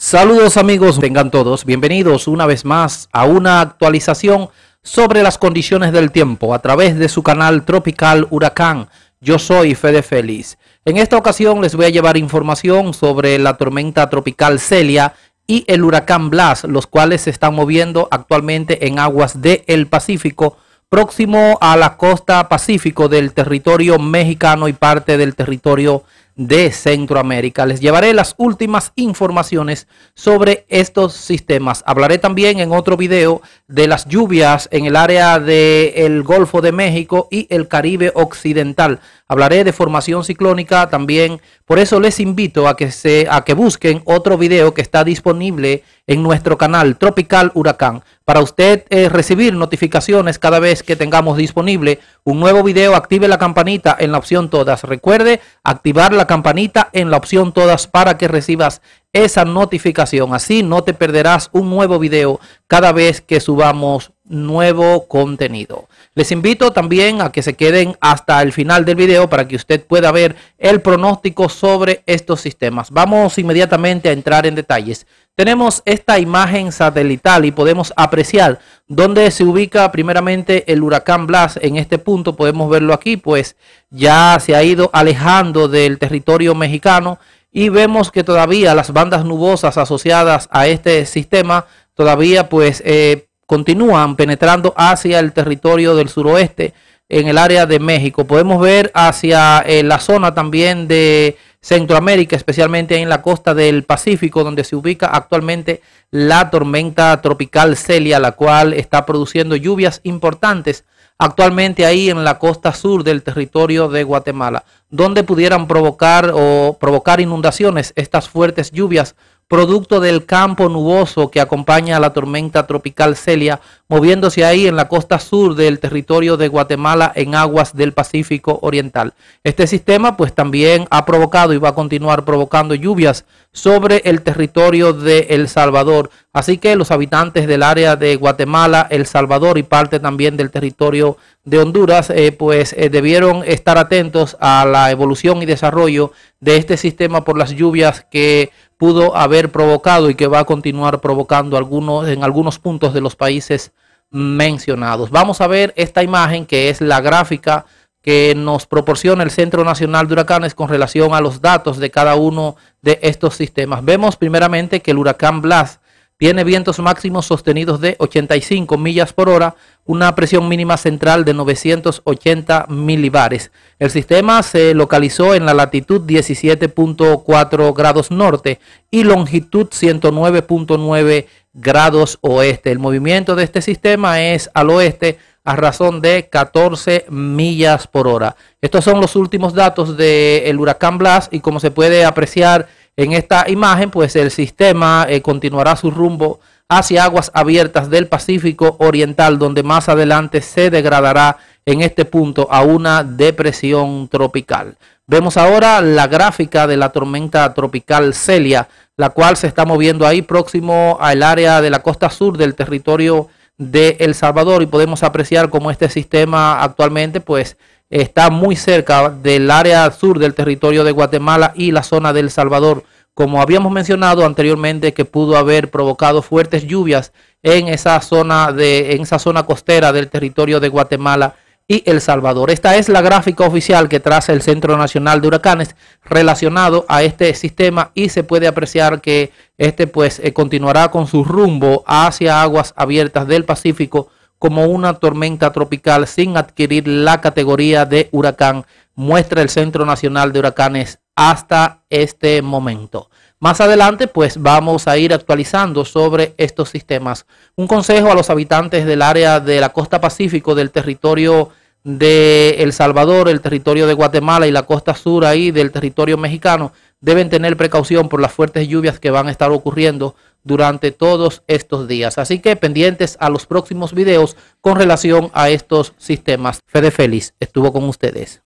Saludos amigos, vengan todos bienvenidos una vez más a una actualización sobre las condiciones del tiempo a través de su canal Tropical Huracán. Yo soy Fede Feliz. En esta ocasión les voy a llevar información sobre la tormenta tropical Celia y el huracán Blas, los cuales se están moviendo actualmente en aguas del Pacífico, próximo a la costa Pacífico del territorio mexicano y parte del territorio de Centroamérica. Les llevaré las últimas informaciones sobre estos sistemas. Hablaré también en otro video de las lluvias en el área del Golfo de México y el Caribe Occidental. Hablaré de formación ciclónica también. Por eso les invito a que, se, a que busquen otro video que está disponible en nuestro canal Tropical Huracán para usted eh, recibir notificaciones cada vez que tengamos disponible un nuevo video. Active la campanita en la opción todas. Recuerde activar la campanita en la opción todas para que recibas esa notificación. Así no te perderás un nuevo video cada vez que subamos nuevo contenido. Les invito también a que se queden hasta el final del video para que usted pueda ver el pronóstico sobre estos sistemas. Vamos inmediatamente a entrar en detalles. Tenemos esta imagen satelital y podemos apreciar dónde se ubica primeramente el huracán Blas. En este punto podemos verlo aquí, pues ya se ha ido alejando del territorio mexicano y vemos que todavía las bandas nubosas asociadas a este sistema todavía pues eh, continúan penetrando hacia el territorio del suroeste en el área de México. Podemos ver hacia eh, la zona también de Centroamérica, especialmente en la costa del Pacífico, donde se ubica actualmente la tormenta tropical Celia, la cual está produciendo lluvias importantes actualmente ahí en la costa sur del territorio de Guatemala donde pudieran provocar o provocar inundaciones estas fuertes lluvias producto del campo nuboso que acompaña a la tormenta tropical Celia, moviéndose ahí en la costa sur del territorio de Guatemala en aguas del Pacífico Oriental. Este sistema pues también ha provocado y va a continuar provocando lluvias sobre el territorio de El Salvador. Así que los habitantes del área de Guatemala, El Salvador y parte también del territorio de Honduras, eh, pues eh, debieron estar atentos a la evolución y desarrollo de este sistema por las lluvias que pudo haber provocado y que va a continuar provocando algunos, en algunos puntos de los países mencionados. Vamos a ver esta imagen que es la gráfica que nos proporciona el Centro Nacional de Huracanes con relación a los datos de cada uno de estos sistemas. Vemos primeramente que el huracán Blas tiene vientos máximos sostenidos de 85 millas por hora, una presión mínima central de 980 milibares. El sistema se localizó en la latitud 17.4 grados norte y longitud 109.9 grados oeste. El movimiento de este sistema es al oeste a razón de 14 millas por hora. Estos son los últimos datos del huracán Blas y como se puede apreciar en esta imagen, pues el sistema eh, continuará su rumbo hacia aguas abiertas del Pacífico Oriental, donde más adelante se degradará en este punto a una depresión tropical. Vemos ahora la gráfica de la tormenta tropical Celia, la cual se está moviendo ahí próximo al área de la costa sur del territorio de El Salvador y podemos apreciar cómo este sistema actualmente pues está muy cerca del área sur del territorio de Guatemala y la zona del Salvador. Como habíamos mencionado anteriormente que pudo haber provocado fuertes lluvias en esa zona de en esa zona costera del territorio de Guatemala y El Salvador. Esta es la gráfica oficial que traza el Centro Nacional de Huracanes relacionado a este sistema y se puede apreciar que este pues eh, continuará con su rumbo hacia aguas abiertas del Pacífico como una tormenta tropical sin adquirir la categoría de huracán, muestra el Centro Nacional de Huracanes hasta este momento. Más adelante, pues vamos a ir actualizando sobre estos sistemas. Un consejo a los habitantes del área de la costa pacífico del territorio de El Salvador, el territorio de Guatemala y la costa sur ahí del territorio mexicano deben tener precaución por las fuertes lluvias que van a estar ocurriendo durante todos estos días. Así que pendientes a los próximos videos con relación a estos sistemas. Fede Félix estuvo con ustedes.